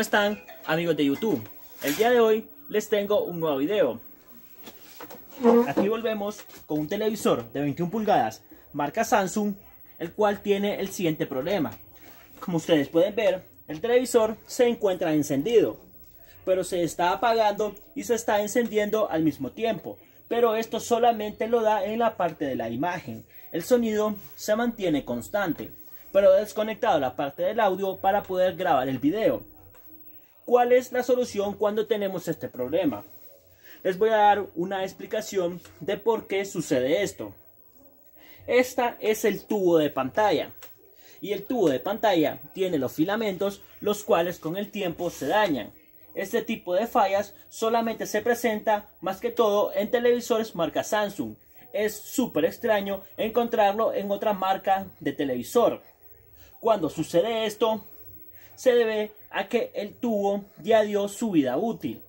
están amigos de YouTube? El día de hoy les tengo un nuevo video. Aquí volvemos con un televisor de 21 pulgadas marca Samsung, el cual tiene el siguiente problema. Como ustedes pueden ver, el televisor se encuentra encendido, pero se está apagando y se está encendiendo al mismo tiempo. Pero esto solamente lo da en la parte de la imagen. El sonido se mantiene constante, pero he desconectado la parte del audio para poder grabar el video cuál es la solución cuando tenemos este problema. Les voy a dar una explicación de por qué sucede esto. Esta es el tubo de pantalla. Y el tubo de pantalla tiene los filamentos los cuales con el tiempo se dañan. Este tipo de fallas solamente se presenta más que todo en televisores marca Samsung. Es súper extraño encontrarlo en otra marca de televisor. Cuando sucede esto, se debe a que el tubo ya dio su vida útil.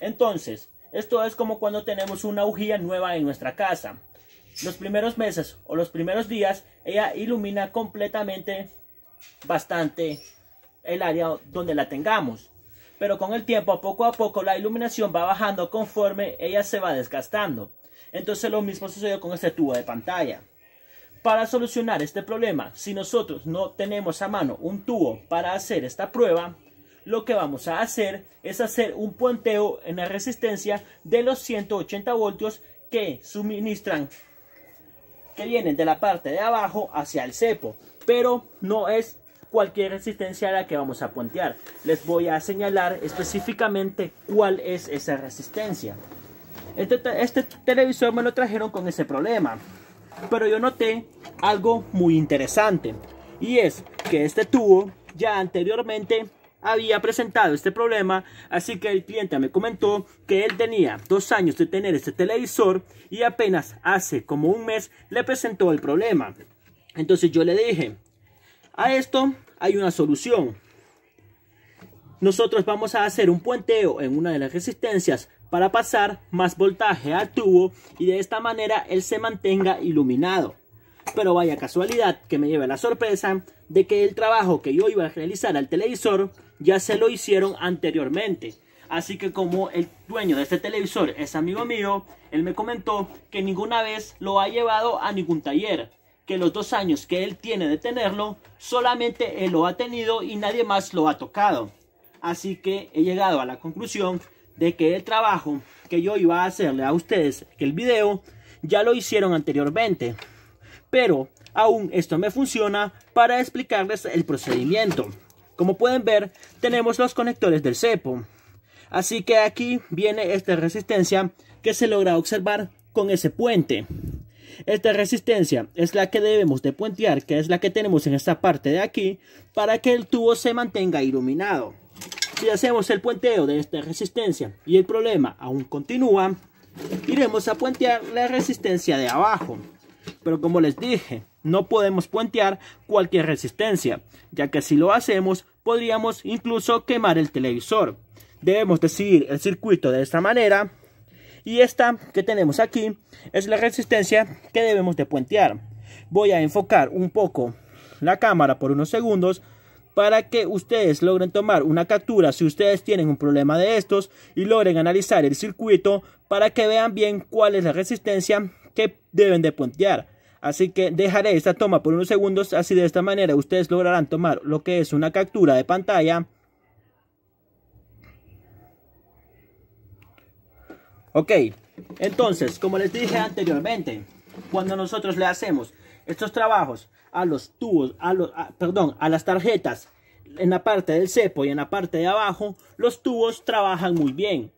Entonces, esto es como cuando tenemos una bujía nueva en nuestra casa. Los primeros meses o los primeros días, ella ilumina completamente bastante el área donde la tengamos. Pero con el tiempo, poco a poco, la iluminación va bajando conforme ella se va desgastando. Entonces lo mismo sucedió con este tubo de pantalla. Para solucionar este problema, si nosotros no tenemos a mano un tubo para hacer esta prueba, lo que vamos a hacer es hacer un puenteo en la resistencia de los 180 voltios que suministran, que vienen de la parte de abajo hacia el cepo, pero no es cualquier resistencia a la que vamos a puentear. Les voy a señalar específicamente cuál es esa resistencia. Este, este televisor me lo trajeron con ese problema. Pero yo noté algo muy interesante y es que este tubo ya anteriormente había presentado este problema, así que el cliente me comentó que él tenía dos años de tener este televisor y apenas hace como un mes le presentó el problema. Entonces yo le dije, a esto hay una solución. Nosotros vamos a hacer un puenteo en una de las resistencias para pasar más voltaje al tubo y de esta manera él se mantenga iluminado. Pero vaya casualidad que me lleve la sorpresa de que el trabajo que yo iba a realizar al televisor ya se lo hicieron anteriormente. Así que como el dueño de este televisor es amigo mío, él me comentó que ninguna vez lo ha llevado a ningún taller, que los dos años que él tiene de tenerlo, solamente él lo ha tenido y nadie más lo ha tocado. Así que he llegado a la conclusión de que el trabajo que yo iba a hacerle a ustedes el video ya lo hicieron anteriormente. Pero aún esto me funciona para explicarles el procedimiento. Como pueden ver, tenemos los conectores del cepo. Así que aquí viene esta resistencia que se logra observar con ese puente. Esta resistencia es la que debemos de puentear, que es la que tenemos en esta parte de aquí, para que el tubo se mantenga iluminado. Si hacemos el puenteo de esta resistencia y el problema aún continúa, iremos a puentear la resistencia de abajo. Pero como les dije, no podemos puentear cualquier resistencia, ya que si lo hacemos podríamos incluso quemar el televisor. Debemos decidir el circuito de esta manera y esta que tenemos aquí es la resistencia que debemos de puentear. Voy a enfocar un poco la cámara por unos segundos para que ustedes logren tomar una captura si ustedes tienen un problema de estos y logren analizar el circuito para que vean bien cuál es la resistencia que deben de puntear. Así que dejaré esta toma por unos segundos, así de esta manera ustedes lograrán tomar lo que es una captura de pantalla. Ok, entonces, como les dije anteriormente, cuando nosotros le hacemos estos trabajos a los tubos, a perdón, a las tarjetas en la parte del cepo y en la parte de abajo, los tubos trabajan muy bien.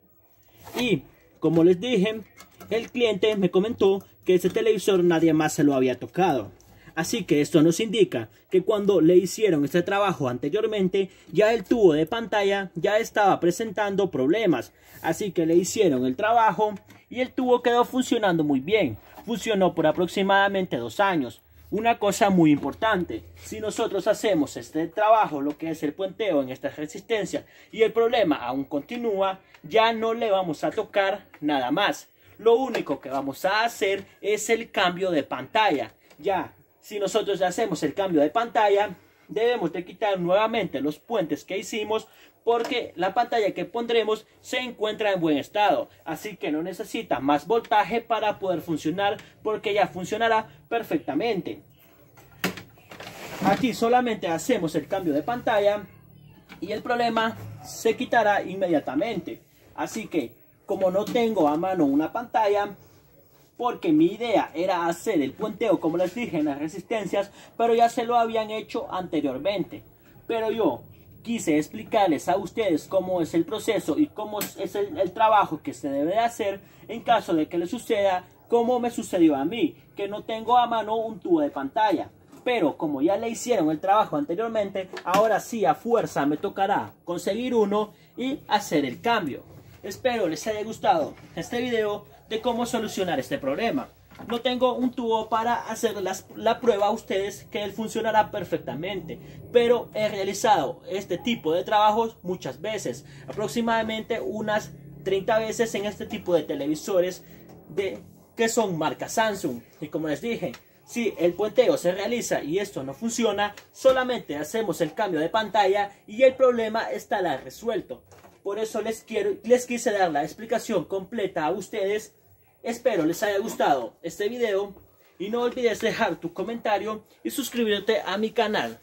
Y como les dije, el cliente me comentó que ese televisor nadie más se lo había tocado. Así que esto nos indica que cuando le hicieron este trabajo anteriormente, ya el tubo de pantalla ya estaba presentando problemas. Así que le hicieron el trabajo y el tubo quedó funcionando muy bien. Funcionó por aproximadamente dos años. Una cosa muy importante, si nosotros hacemos este trabajo, lo que es el puenteo en estas resistencias, y el problema aún continúa, ya no le vamos a tocar nada más. Lo único que vamos a hacer es el cambio de pantalla. Ya, si nosotros hacemos el cambio de pantalla, debemos de quitar nuevamente los puentes que hicimos porque la pantalla que pondremos se encuentra en buen estado, así que no necesita más voltaje para poder funcionar porque ya funcionará perfectamente. Aquí solamente hacemos el cambio de pantalla y el problema se quitará inmediatamente. Así que como no tengo a mano una pantalla, porque mi idea era hacer el puenteo como les dije las resistencias, pero ya se lo habían hecho anteriormente. Pero yo quise explicarles a ustedes cómo es el proceso y cómo es el, trabajo que se debe de hacer en caso de que le suceda como me sucedió a mí, que no tengo a mano un tubo de pantalla. Pero como ya le hicieron el trabajo anteriormente, ahora sí a fuerza me tocará conseguir uno y hacer el cambio. Espero les haya gustado este video de cómo solucionar este problema. No tengo un tubo para hacer la prueba a ustedes que él funcionará perfectamente, pero he realizado este tipo de trabajos muchas veces, aproximadamente unas 30 veces en este tipo de televisores de, que son marca Samsung. Y como les dije, si el puenteo se realiza y esto no funciona, solamente hacemos el cambio de pantalla y el problema estará resuelto. Por eso les, quiero, les quise dar la explicación completa a ustedes Espero les haya gustado este video y no olvides dejar tu comentario y suscribirte a mi canal.